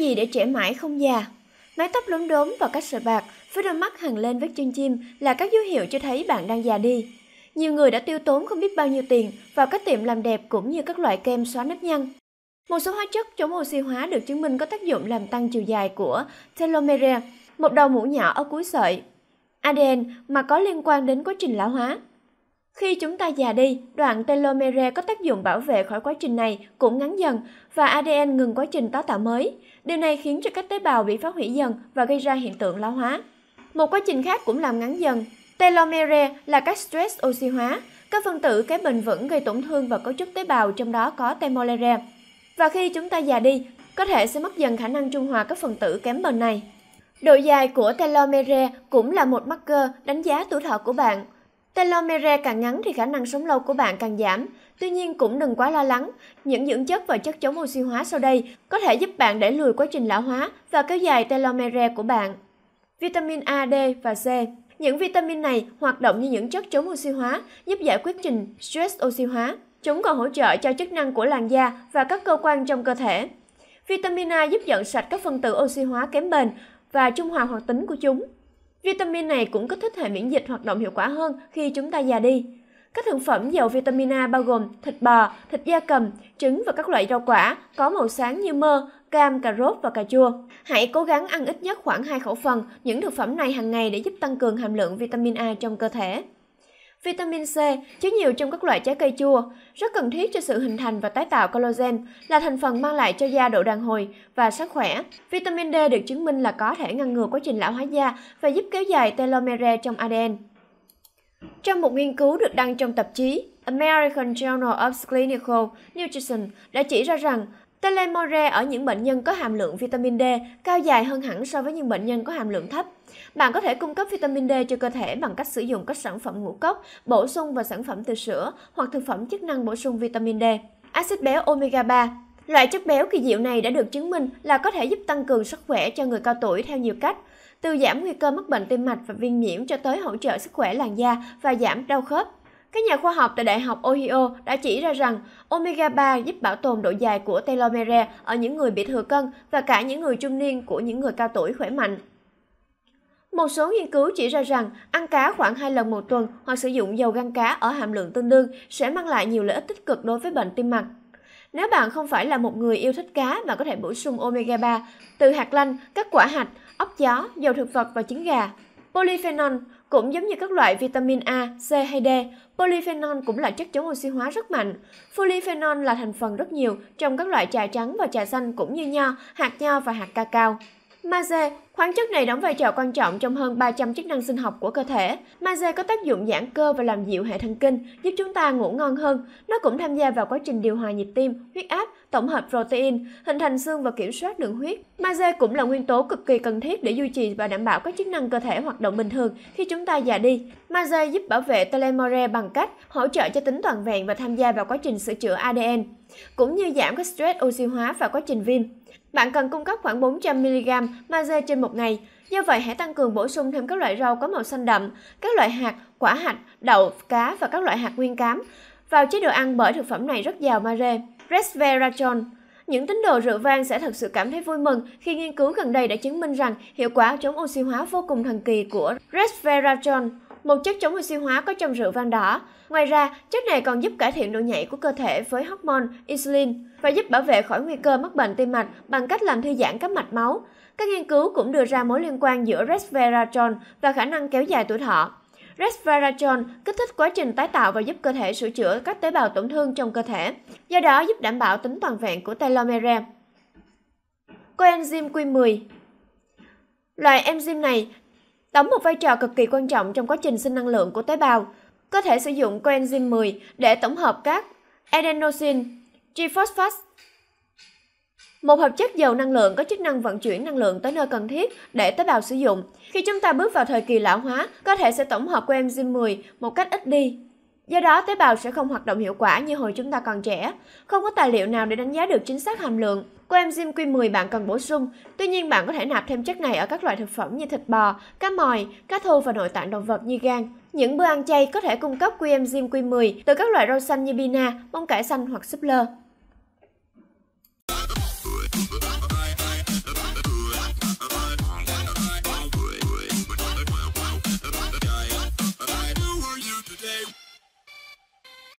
gì để trẻ mãi không già? Mái tóc lốm đốm và cách sợi bạc với đôi mắt hằn lên vết chân chim là các dấu hiệu cho thấy bạn đang già đi. Nhiều người đã tiêu tốn không biết bao nhiêu tiền vào các tiệm làm đẹp cũng như các loại kem xóa nếp nhăn. Một số hóa chất chống oxy hóa được chứng minh có tác dụng làm tăng chiều dài của telomere, một đầu mũ nhỏ ở cuối sợi, ADN mà có liên quan đến quá trình lão hóa. Khi chúng ta già đi, đoạn telomere có tác dụng bảo vệ khỏi quá trình này cũng ngắn dần và ADN ngừng quá trình tái tạo mới. Điều này khiến cho các tế bào bị phá hủy dần và gây ra hiện tượng lão hóa. Một quá trình khác cũng làm ngắn dần. Telomere là các stress oxy hóa, các phân tử kém bền vững gây tổn thương vào cấu trúc tế bào trong đó có telomere. Và khi chúng ta già đi, có thể sẽ mất dần khả năng trung hòa các phân tử kém bền này. Độ dài của telomere cũng là một marker đánh giá tuổi thọ của bạn. Telomere càng ngắn thì khả năng sống lâu của bạn càng giảm. Tuy nhiên cũng đừng quá lo lắng, những dưỡng chất và chất chống oxy hóa sau đây có thể giúp bạn đẩy lùi quá trình lão hóa và kéo dài telomere của bạn. Vitamin A, D và C Những vitamin này hoạt động như những chất chống oxy hóa, giúp giải quyết trình stress oxy hóa. Chúng còn hỗ trợ cho chức năng của làn da và các cơ quan trong cơ thể. Vitamin A giúp dọn sạch các phân tử oxy hóa kém bền và trung hòa hoạt tính của chúng. Vitamin này cũng kích thích hệ miễn dịch hoạt động hiệu quả hơn khi chúng ta già đi. Các thực phẩm giàu vitamin A bao gồm thịt bò, thịt da cầm, trứng và các loại rau quả có màu sáng như mơ, cam, cà rốt và cà chua. Hãy cố gắng ăn ít nhất khoảng 2 khẩu phần những thực phẩm này hàng ngày để giúp tăng cường hàm lượng vitamin A trong cơ thể. Vitamin C chứa nhiều trong các loại trái cây chua, rất cần thiết cho sự hình thành và tái tạo collagen, là thành phần mang lại cho da độ đàn hồi và sức khỏe. Vitamin D được chứng minh là có thể ngăn ngừa quá trình lão hóa da và giúp kéo dài telomere trong ADN. Trong một nghiên cứu được đăng trong tạp chí American Journal of Clinical Nutrition đã chỉ ra rằng telomere ở những bệnh nhân có hàm lượng vitamin D cao dài hơn hẳn so với những bệnh nhân có hàm lượng thấp. Bạn có thể cung cấp vitamin D cho cơ thể bằng cách sử dụng các sản phẩm ngũ cốc, bổ sung và sản phẩm từ sữa hoặc thực phẩm chức năng bổ sung vitamin D. Axit béo omega 3 Loại chất béo kỳ diệu này đã được chứng minh là có thể giúp tăng cường sức khỏe cho người cao tuổi theo nhiều cách, từ giảm nguy cơ mắc bệnh tim mạch và viêm nhiễm cho tới hỗ trợ sức khỏe làn da và giảm đau khớp. Các nhà khoa học tại Đại học Ohio đã chỉ ra rằng omega 3 giúp bảo tồn độ dài của telomere ở những người bị thừa cân và cả những người trung niên của những người cao tuổi khỏe mạnh. Một số nghiên cứu chỉ ra rằng ăn cá khoảng 2 lần một tuần hoặc sử dụng dầu gan cá ở hàm lượng tương đương sẽ mang lại nhiều lợi ích tích cực đối với bệnh tim mạch. Nếu bạn không phải là một người yêu thích cá, bạn có thể bổ sung omega 3 từ hạt lanh, các quả hạch, ốc chó, dầu thực vật và trứng gà. Polyphenol cũng giống như các loại vitamin A, C hay D, polyphenol cũng là chất chống oxy hóa rất mạnh. Polyphenol là thành phần rất nhiều trong các loại trà trắng và trà xanh cũng như nho, hạt nho và hạt cacao. Magie, khoáng chất này đóng vai trò quan trọng trong hơn 300 chức năng sinh học của cơ thể. Magie có tác dụng giãn cơ và làm dịu hệ thần kinh, giúp chúng ta ngủ ngon hơn. Nó cũng tham gia vào quá trình điều hòa nhịp tim, huyết áp, tổng hợp protein, hình thành xương và kiểm soát đường huyết. Magie cũng là nguyên tố cực kỳ cần thiết để duy trì và đảm bảo các chức năng cơ thể hoạt động bình thường khi chúng ta già đi. Magie giúp bảo vệ telomere bằng cách hỗ trợ cho tính toàn vẹn và tham gia vào quá trình sửa chữa ADN cũng như giảm các stress oxy hóa và quá trình viêm. Bạn cần cung cấp khoảng 400mg magie trên một ngày. Do vậy, hãy tăng cường bổ sung thêm các loại rau có màu xanh đậm, các loại hạt, quả hạch, đậu, cá và các loại hạt nguyên cám vào chế độ ăn bởi thực phẩm này rất giàu magie. Resveratrol những tín đồ rượu vang sẽ thật sự cảm thấy vui mừng khi nghiên cứu gần đây đã chứng minh rằng hiệu quả chống oxy hóa vô cùng thần kỳ của resveratrol một chất chống oxy hóa có trong rượu vang đỏ. Ngoài ra, chất này còn giúp cải thiện độ nhạy của cơ thể với hormone insulin và giúp bảo vệ khỏi nguy cơ mắc bệnh tim mạch bằng cách làm thư giãn các mạch máu. Các nghiên cứu cũng đưa ra mối liên quan giữa resveratrol và khả năng kéo dài tuổi thọ. Resveratrol kích thích quá trình tái tạo và giúp cơ thể sửa chữa các tế bào tổn thương trong cơ thể, do đó giúp đảm bảo tính toàn vẹn của telomere. Coenzyme Q10 Loại enzyme này đóng một vai trò cực kỳ quan trọng trong quá trình sinh năng lượng của tế bào. Có thể sử dụng coenzyme 10 để tổng hợp các adenosine, triphosphate, một hợp chất giàu năng lượng có chức năng vận chuyển năng lượng tới nơi cần thiết để tế bào sử dụng. Khi chúng ta bước vào thời kỳ lão hóa, cơ thể sẽ tổng hợp của enzyme 10 một cách ít đi. Do đó, tế bào sẽ không hoạt động hiệu quả như hồi chúng ta còn trẻ. Không có tài liệu nào để đánh giá được chính xác hàm lượng. Coenzyme Q10 bạn cần bổ sung, tuy nhiên bạn có thể nạp thêm chất này ở các loại thực phẩm như thịt bò, cá mòi, cá thu và nội tạng động vật như gan. Những bữa ăn chay có thể cung cấp coenzyme Q10 từ các loại rau xanh như bina, bông cải xanh hoặc súp lơ.